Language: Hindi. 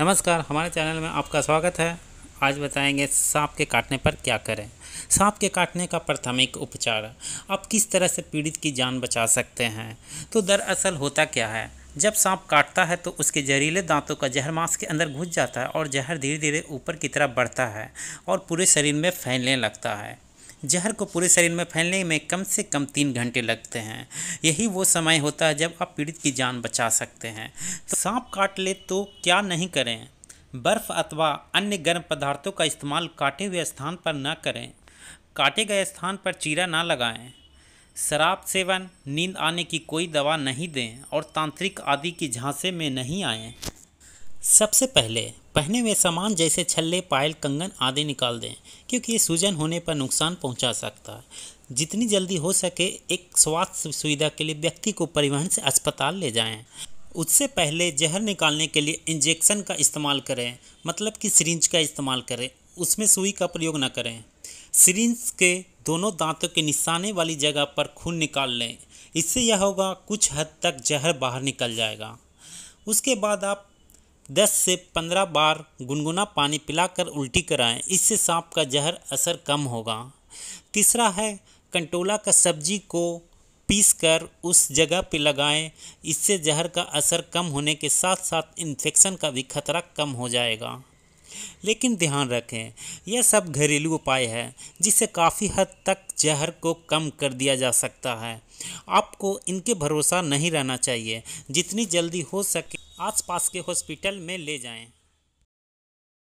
नमस्कार हमारे चैनल में आपका स्वागत है आज बताएंगे सांप के काटने पर क्या करें सांप के काटने का प्राथमिक उपचार आप किस तरह से पीड़ित की जान बचा सकते हैं तो दरअसल होता क्या है जब सांप काटता है तो उसके जहरीले दांतों का जहर मांस के अंदर घुस जाता है और जहर धीरे धीरे ऊपर की तरफ बढ़ता है और पूरे शरीर में फैलने लगता है जहर को पूरे शरीर में फैलने में कम से कम तीन घंटे लगते हैं यही वो समय होता है जब आप पीड़ित की जान बचा सकते हैं तो सांप काट ले तो क्या नहीं करें बर्फ़ अथवा अन्य गर्म पदार्थों का इस्तेमाल काटे हुए स्थान पर न करें काटे गए स्थान पर चीरा ना लगाएं शराब सेवन नींद आने की कोई दवा नहीं दें और तांत्रिक आदि की झांसे में नहीं आएं सबसे पहले पहने हुए सामान जैसे छल्ले पायल कंगन आदि निकाल दें क्योंकि ये सूजन होने पर नुकसान पहुंचा सकता है जितनी जल्दी हो सके एक स्वास्थ्य सुविधा के लिए व्यक्ति को परिवहन से अस्पताल ले जाएं। उससे पहले जहर निकालने के लिए इंजेक्शन का इस्तेमाल करें मतलब कि सिरिंज का इस्तेमाल करें उसमें सुई का प्रयोग न करें सिरिंज के दोनों दांतों के निशाने वाली जगह पर खून निकाल लें इससे यह होगा कुछ हद तक जहर बाहर निकल जाएगा उसके बाद आप 10 से 15 बार गुनगुना पानी पिलाकर उल्टी कराएं इससे सांप का जहर असर कम होगा तीसरा है कंटोला का सब्जी को पीस कर उस जगह पर लगाएं इससे जहर का असर कम होने के साथ साथ इन्फेक्शन का भी खतरा कम हो जाएगा लेकिन ध्यान रखें यह सब घरेलू उपाय है जिससे काफ़ी हद तक जहर को कम कर दिया जा सकता है आपको इनके भरोसा नहीं रहना चाहिए जितनी जल्दी हो सके आसपास के हॉस्पिटल में ले जाएं।